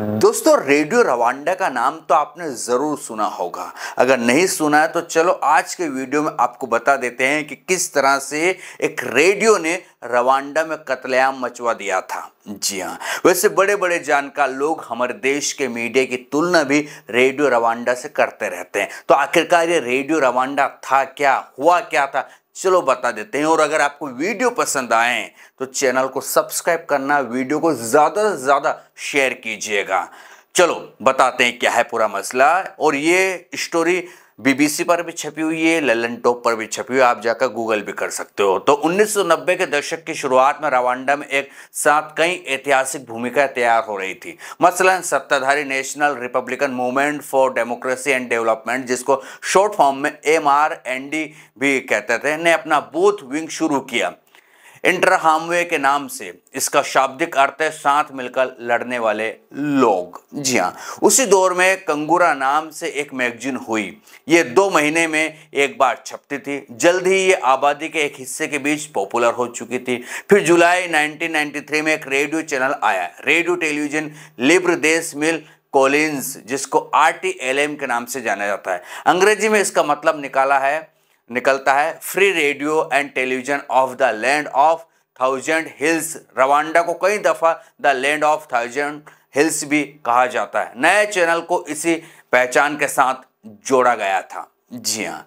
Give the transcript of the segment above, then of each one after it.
हाँ। दोस्तों radio Rwanda का नाम तो आपने ज़रूर सुना होगा अगर नहीं सुना है तो चलो आज के वीडियो में आपको बता देते हैं कि किस तरह से एक रेडियो ने रवांडा में कतलेआम मचवा दिया था जी हाँ वैसे बड़े बड़े जानकार लोग हमारे देश के मीडिया की तुलना भी रेडियो रवांडा से करते रहते हैं तो आखिरकार ये रेडियो रवांडा था क्या हुआ क्या था चलो बता देते हैं और अगर आपको वीडियो पसंद आए तो चैनल को सब्सक्राइब करना वीडियो को ज़्यादा से ज़्यादा शेयर कीजिएगा चलो बताते हैं क्या है पूरा मसला और ये स्टोरी बीबीसी पर भी छपी हुई है ललन टॉप पर भी छपी हुई आप जाकर गूगल भी कर सकते हो तो 1990 के दशक की शुरुआत में रवांडा में एक साथ कई ऐतिहासिक भूमिका तैयार हो रही थी मसलन सत्ताधारी national republican movement for democracy and development जिसको शॉर्ट फॉर्म में एम भी कहते थे ने अपना बूथ विंग शुरू किया इंटर हामवे के नाम से इसका शाब्दिक अर्थ है साथ मिलकर लड़ने वाले लोग जी हाँ उसी दौर में कंगूरा नाम से एक मैगजीन हुई ये दो महीने में एक बार छपती थी जल्द ही ये आबादी के एक हिस्से के बीच पॉपुलर हो चुकी थी फिर जुलाई 1993 में एक रेडियो चैनल आया radio television Libre des Mille Collins जिसको आर के नाम से जाना जाता है अंग्रेजी में इसका मतलब निकाला है निकलता है free radio and television of the land of thousand hills Rwanda को कई दफ़ा the land of thousand hills भी कहा जाता है नए चैनल को इसी पहचान के साथ जोड़ा गया था जी हाँ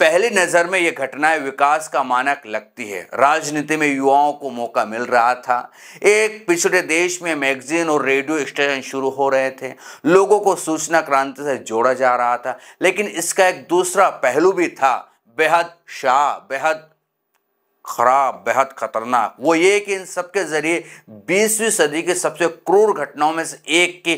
पहली नज़र में ये घटनाएं विकास का मानक लगती है राजनीति में युवाओं को मौका मिल रहा था एक पिछड़े देश में मैगजीन और रेडियो स्टेशन शुरू हो रहे थे लोगों को सूचना क्रांति से जोड़ा जा रहा था लेकिन इसका एक दूसरा पहलू भी था बेहद शाह बेहद खराब बेहद खतरनाक वो ये कि इन सब के ज़रिए बीसवीं सदी के सबसे क्रूर घटनाओं में से एक की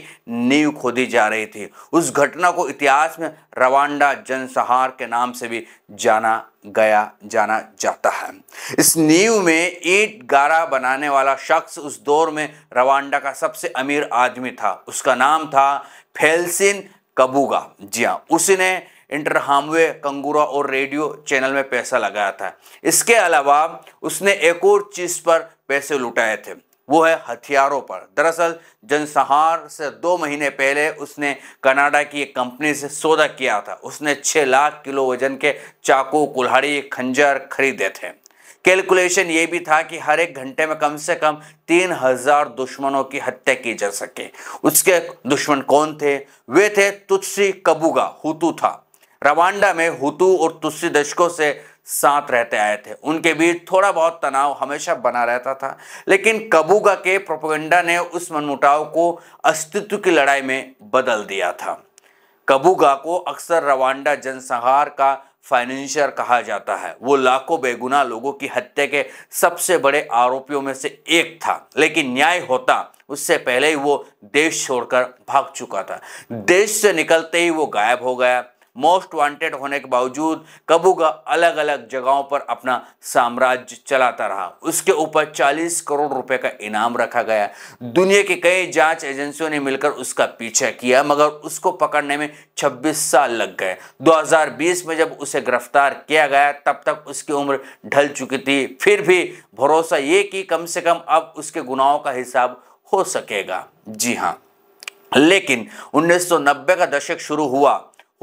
नींव खोदी जा रही थी उस घटना को इतिहास में रवांडा जनसहार के नाम से भी जाना गया जाना जाता है इस नींव में ईट गारा बनाने वाला शख्स उस दौर में रवांडा का सबसे अमीर आदमी था उसका नाम था फेलसिन कबूगा जी हाँ उसने इंटर हामवे कंगूरा और रेडियो चैनल में पैसा लगाया था इसके अलावा उसने एक और चीज़ पर पैसे लुटाए थे वो है हथियारों पर दरअसल जनसहार से दो महीने पहले उसने कनाडा की एक कंपनी से सौदा किया था उसने छः लाख किलो वजन के चाकू कुल्हाड़ी खंजर खरीदे थे कैलकुलेशन ये भी था कि हर एक घंटे में कम से कम तीन हजार दुश्मनों की हत्या की जा सके उसके दुश्मन कौन थे वे थे तुत्सी कबूगा हुतू था रवांडा में हुतू और तुस्सी दशकों से साथ रहते आए थे उनके बीच थोड़ा बहुत तनाव हमेशा बना रहता था लेकिन कबूगा के प्रोपोगंडा ने उस मनमुटाव को अस्तित्व की लड़ाई में बदल दिया था कबूगा को अक्सर रवांडा जनसंहार का फाइनेंशियर कहा जाता है वो लाखों बेगुनाह लोगों की हत्या के सबसे बड़े आरोपियों में से एक था लेकिन न्याय होता उससे पहले ही वो देश छोड़कर भाग चुका था देश से निकलते ही वो गायब हो गया मोस्ट वांटेड होने के बावजूद कबूगा अलग अलग जगहों पर अपना साम्राज्य चलाता रहा उसके ऊपर 40 करोड़ रुपए का इनाम रखा गया दुनिया की कई जांच एजेंसियों ने मिलकर उसका पीछा किया मगर उसको पकड़ने में 26 साल लग गए 2020 में जब उसे गिरफ्तार किया गया तब तक उसकी उम्र ढल चुकी थी फिर भी भरोसा ये कि कम से कम अब उसके गुनाहों का हिसाब हो सकेगा जी हाँ लेकिन 1990 का दशक शुरू हुआ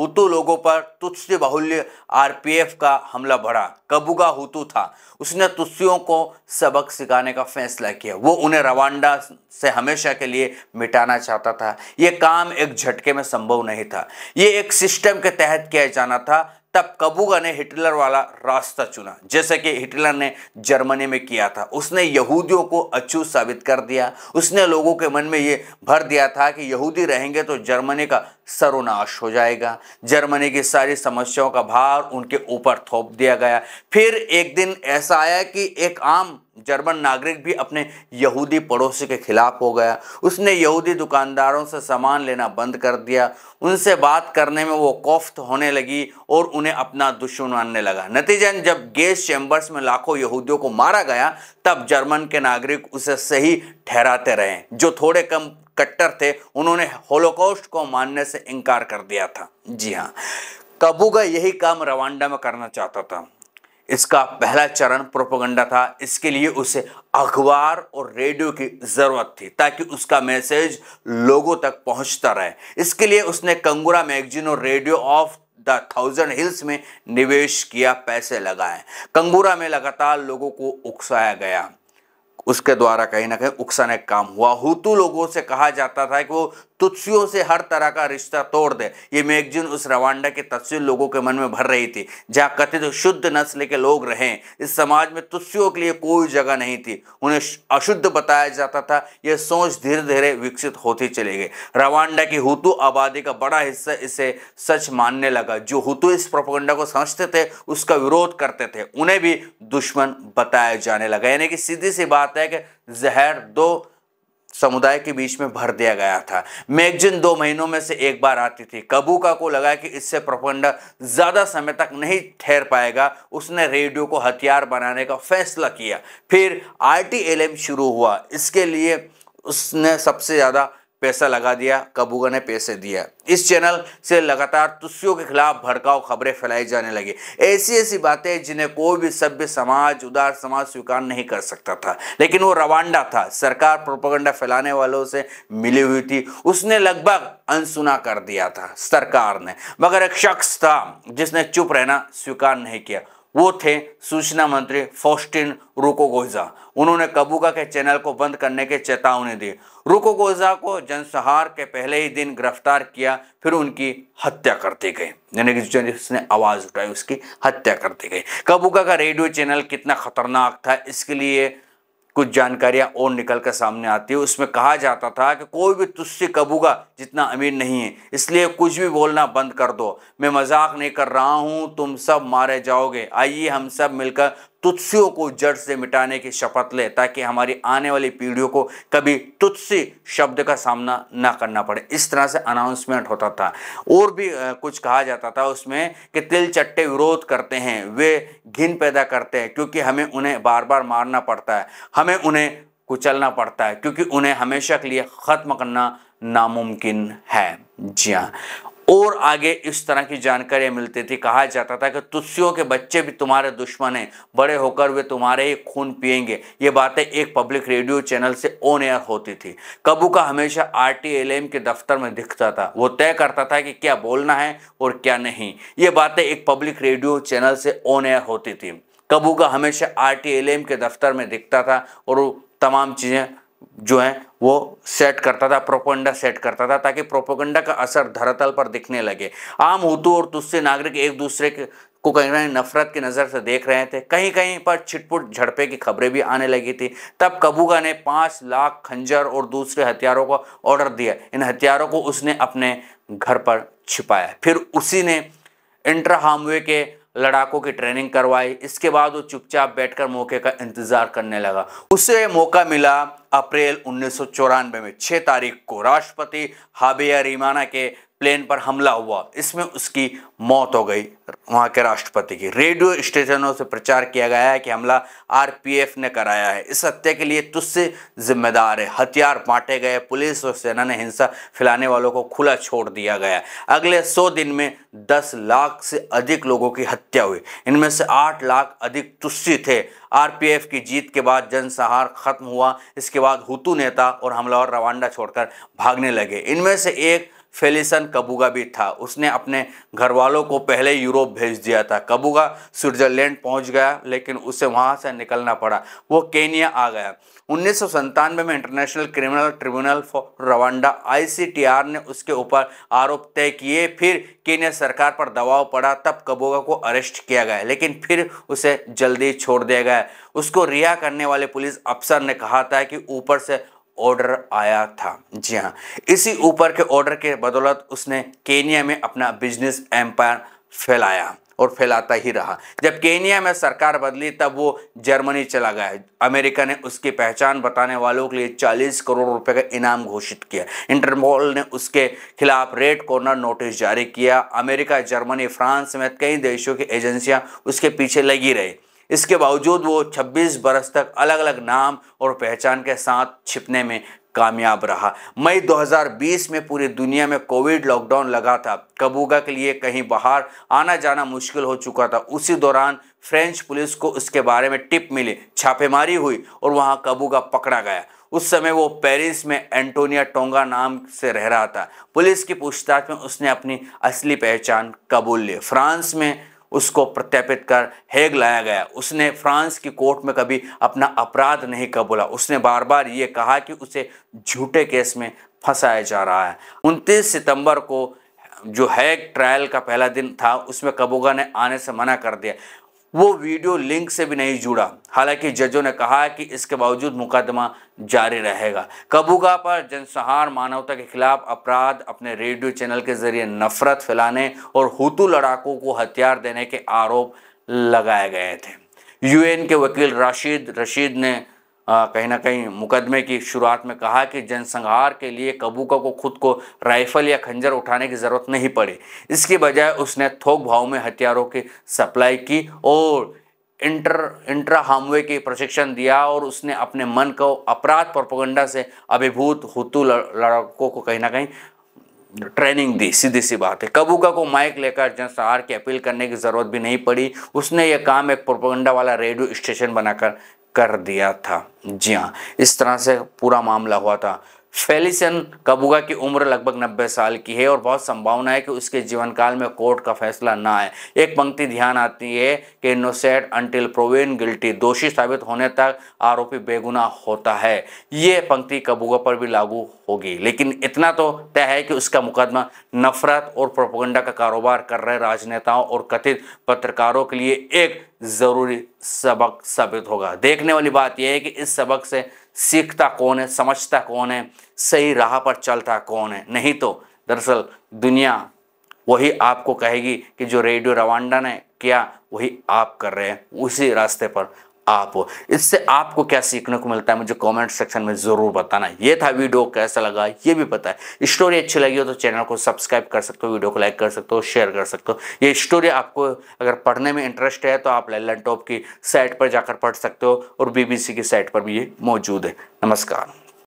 हुतू लोगों पर तुत्सी बाहुल्य आरपीएफ का हमला बढ़ा कबुगा हुतू था उसने तुत्सियों को सबक सिखाने का फैसला किया वो उन्हें रवांडा से हमेशा के लिए मिटाना चाहता था ये काम एक झटके में संभव नहीं था ये एक सिस्टम के तहत किया जाना था तब कबूगा ने हिटलर वाला रास्ता चुना जैसे कि हिटलर ने जर्मनी में किया था उसने यहूदियों को अछूत साबित कर दिया उसने लोगों के मन में ये भर दिया था कि यहूदी रहेंगे तो जर्मनी का सर्वनाश हो जाएगा जर्मनी की सारी समस्याओं का भार उनके ऊपर थोप दिया गया फिर एक दिन ऐसा आया कि एक आम जर्मन नागरिक भी अपने यहूदी पड़ोसी के खिलाफ हो गया उसने यहूदी दुकानदारों से सामान लेना बंद कर दिया उनसे बात करने में वो कोफ्त होने लगी और उन्हें अपना दुश्मन मानने लगा नतीजन जब गेस चैम्बर्स में लाखों यहूदियों को मारा गया तब जर्मन के नागरिक उसे सही ठहराते रहे जो थोड़े कम कट्टर थे उन्होंने होलोकोस्ट को मानने से इनकार कर दिया था जी हाँ कबूगा यही काम रवांडा में करना चाहता था इसका पहला चरण प्रोपोगंडा था इसके लिए उसे अखबार और रेडियो की ज़रूरत थी ताकि उसका मैसेज लोगों तक पहुंचता रहे इसके लिए उसने कंगुरा मैगजीन और radio of the thousand hills में निवेश किया पैसे लगाए कंगूरा में लगातार लोगों को उकसाया गया उसके द्वारा कहीं ना कहीं उकसाने का काम हुआ हुतू लोगों से कहा जाता था कि वो तुत्सियों से हर तरह का रिश्ता तोड़ दे ये मैगजीन उस रवांडा के तस्वीर लोगों के मन में भर रही थी जहाँ कथित शुद्ध नस्ल के लोग रहें इस समाज में तुत्सियों के लिए कोई जगह नहीं थी उन्हें अशुद्ध बताया जाता था यह सोच धीरे धीरे विकसित होती चली गई रवांडा की हुतु आबादी का बड़ा हिस्सा इसे सच मानने लगा जो हुतु इस प्रोपोगंडा को समझते थे उसका विरोध करते थे उन्हें भी दुश्मन बताया जाने लगा यानी कि सीधी सी बात है कि जहर दो समुदाय के बीच में भर दिया गया था मैगजीन दो महीनों में से एक बार आती थी कबूका को लगा कि इससे प्रपंड ज़्यादा समय तक नहीं ठहर पाएगा उसने रेडियो को हथियार बनाने का फैसला किया फिर आरटीएलएम शुरू हुआ इसके लिए उसने सबसे ज़्यादा पैसा लगा दिया कबूगा ने पैसे दिया इस चैनल से लगातार तुस्सियों के खिलाफ भड़काऊ खबरें फैलाई जाने लगी ऐसी ऐसी बातें जिन्हें कोई भी सभ्य समाज उदार समाज स्वीकार नहीं कर सकता था लेकिन वो रवांडा था सरकार प्रोपोगंडा फैलाने वालों से मिली हुई थी उसने लगभग अनसुना कर दिया था सरकार ने मगर एक शख्स था जिसने चुप रहना स्वीकार नहीं किया वो थे सूचना मंत्री फोस्टिन रुकोगोजा उन्होंने कबूका के चैनल को बंद करने की चेतावनी दी रुकोगोजा को जनसहार के पहले ही दिन गिरफ्तार किया फिर उनकी हत्या कर दी गई यानी कि जिसने आवाज़ उठाई उसकी हत्या कर दी गई कबूका का रेडियो चैनल कितना खतरनाक था इसके लिए कुछ जानकारियां और निकल कर सामने आती है उसमें कहा जाता था कि कोई भी तुझसे कबूगा जितना अमीर नहीं है इसलिए कुछ भी बोलना बंद कर दो मैं मजाक नहीं कर रहा हूं तुम सब मारे जाओगे आइए हम सब मिलकर तुत्सियों को जड़ से मिटाने की शपथ ले ताकि हमारी आने वाली पीढ़ियों को कभी तुत्सी शब्द का सामना ना करना पड़े इस तरह से अनाउंसमेंट होता था और भी कुछ कहा जाता था उसमें कि तिल चट्टे विरोध करते हैं वे घिन पैदा करते हैं क्योंकि हमें उन्हें बार बार मारना पड़ता है हमें उन्हें कुचलना पड़ता है क्योंकि उन्हें हमेशा के लिए ख़त्म करना नामुमकिन है जी हाँ और आगे इस तरह की जानकारियाँ मिलती थी कहा जाता था कि तुस्सियों के बच्चे भी तुम्हारे दुश्मन हैं बड़े होकर वे तुम्हारे ही खून पिएंगे ये बातें एक पब्लिक रेडियो चैनल से ओन एयर होती थी कबू का हमेशा आर के दफ्तर में दिखता था वो तय करता था कि क्या बोलना है और क्या नहीं ये बातें एक पब्लिक रेडियो चैनल से ओन एयर होती थी कबू का हमेशा आर के दफ्तर में दिखता था और तमाम चीज़ें जो है वो सेट करता था प्रोपोगंडा सेट करता था ताकि प्रोपोगंडा का असर धरातल पर दिखने लगे आम हुतू और दूसरे नागरिक एक दूसरे के को कहीं ना कहीं नफरत की नज़र से देख रहे थे कहीं कहीं पर छिटपुट झड़पे की खबरें भी आने लगी थी तब कबूगा ने पाँच लाख खंजर और दूसरे हथियारों को ऑर्डर दिया इन हथियारों को उसने अपने घर पर छिपाया फिर उसी ने इंट्रा हामवे के लड़ाकों की ट्रेनिंग करवाई इसके बाद वो चुपचाप बैठकर मौके का इंतज़ार करने लगा उसे मौका मिला अप्रैल उन्नीस में 6 तारीख को राष्ट्रपति हाबिया रिमाना के प्लेन पर हमला हुआ इसमें उसकी मौत हो गई वहाँ के राष्ट्रपति की रेडियो स्टेशनों से प्रचार किया गया है कि हमला आरपीएफ ने कराया है इस हत्या के लिए तुझसे जिम्मेदार है हथियार बांटे गए पुलिस और सेना ने हिंसा फैलाने वालों को खुला छोड़ दिया गया अगले सौ दिन में दस लाख से अधिक लोगों की हत्या हुई इनमें से आठ लाख अधिक तुस्सी थे आर की जीत के बाद जनसहार खत्म हुआ इसके बाद हुतू नेता और हमलावर रवांडा छोड़कर भागने लगे इनमें से एक फेलिसन कबूगा भी था उसने अपने घर वालों को पहले यूरोप भेज दिया था कबूगा स्विट्जरलैंड पहुंच गया लेकिन उसे वहां से निकलना पड़ा वो केनिया आ गया उन्नीस में international criminal tribunal for Rwanda ICTR ने उसके ऊपर आरोप तय किए फिर केनिया सरकार पर दबाव पड़ा तब कबूगा को अरेस्ट किया गया लेकिन फिर उसे जल्दी छोड़ दिया गया उसको रिहा करने वाले पुलिस अफसर ने कहा था कि ऊपर से ऑर्डर आया था जी हाँ इसी ऊपर के ऑर्डर के बदौलत उसने केनिया में अपना बिजनेस एम्पायर फैलाया और फैलाता ही रहा जब केनिया में सरकार बदली तब वो जर्मनी चला गया अमेरिका ने उसकी पहचान बताने वालों के लिए 40 करोड़ रुपए का इनाम घोषित किया इंटरपोल ने उसके खिलाफ रेड कॉर्नर नोटिस जारी किया अमेरिका जर्मनी फ्रांस समेत कई देशों की एजेंसियां उसके पीछे लगी रही इसके बावजूद वो 26 बरस तक अलग अलग नाम और पहचान के साथ छिपने में कामयाब रहा मई 2020 में पूरी दुनिया में कोविड लॉकडाउन लगा था कबूगा के लिए कहीं बाहर आना जाना मुश्किल हो चुका था उसी दौरान फ्रेंच पुलिस को उसके बारे में टिप मिली छापेमारी हुई और वहाँ कबूगा पकड़ा गया उस समय वो पेरिस में एंटोनिया टोंगा नाम से रह रहा था पुलिस की पूछताछ में उसने अपनी असली पहचान कबूल ली फ्रांस में उसको प्रत्यापित कर हेग लाया गया उसने फ्रांस की कोर्ट में कभी अपना अपराध नहीं कबूला उसने बार बार ये कहा कि उसे झूठे केस में फंसाया जा रहा है 29 सितंबर को जो हैग ट्रायल का पहला दिन था उसमें कबूगा ने आने से मना कर दिया वो वीडियो लिंक से भी नहीं जुड़ा हालांकि जजों ने कहा कि इसके बावजूद मुकदमा जारी रहेगा कबूगा पर जनसहार मानवता के खिलाफ अपराध अपने रेडियो चैनल के जरिए नफरत फैलाने और हुतू लड़ाकों को हथियार देने के आरोप लगाए गए थे यूएन के वकील राशिद रशीद ने कहीं ना कहीं मुकदमे की शुरुआत में कहा कि जनसंहार के लिए कबूका को खुद को राइफल या खंजर उठाने की ज़रूरत नहीं पड़ी इसकी बजाय उसने थोक भाव में हथियारों की सप्लाई की और इंटर इंट्रा हामवे के प्रशिक्षण दिया और उसने अपने मन को अपराध प्रोपोगंडा से अभिभूत हुतु लड़कों को कहीं ना कहीं ट्रेनिंग दी सीधी सी बात है कबूका को माइक लेकर जनसंहार की अपील करने की ज़रूरत भी नहीं पड़ी उसने यह काम एक प्रोपोगंडा वाला रेडियो स्टेशन बनाकर कर दिया था जी हाँ इस तरह से पूरा मामला हुआ था फेलिसन कबुगा की उम्र लगभग 90 साल की है और बहुत संभावना है कि उसके जीवन काल में कोर्ट का फैसला ना आए एक पंक्ति ध्यान आती है कि नोसेट अंटिल प्रोवेन गिल्टी दोषी साबित होने तक आरोपी बेगुना होता है ये पंक्ति कबुगा पर भी लागू होगी लेकिन इतना तो तय है कि उसका मुकदमा नफरत और प्रोपोगंडा का कारोबार कर रहे राजनेताओं और कथित पत्रकारों के लिए एक ज़रूरी सबक साबित होगा देखने वाली बात यह है कि इस सबक से सीखता कौन है समझता कौन है सही राह पर चलता कौन है नहीं तो दरअसल दुनिया वही आपको कहेगी कि जो रेडियो रवांडा ने किया वही आप कर रहे हैं उसी रास्ते पर आप हो इससे आपको क्या सीखने को मिलता है मुझे कमेंट सेक्शन में ज़रूर बताना ये था वीडियो कैसा लगा ये भी पता है स्टोरी अच्छी लगी हो तो चैनल को सब्सक्राइब कर सकते हो वीडियो को लाइक कर सकते हो शेयर कर सकते हो ये स्टोरी आपको अगर पढ़ने में इंटरेस्ट है तो आप लल्लन टॉप की साइट पर जाकर पढ़ सकते हो और बीबीसी की साइट पर भी ये मौजूद है नमस्कार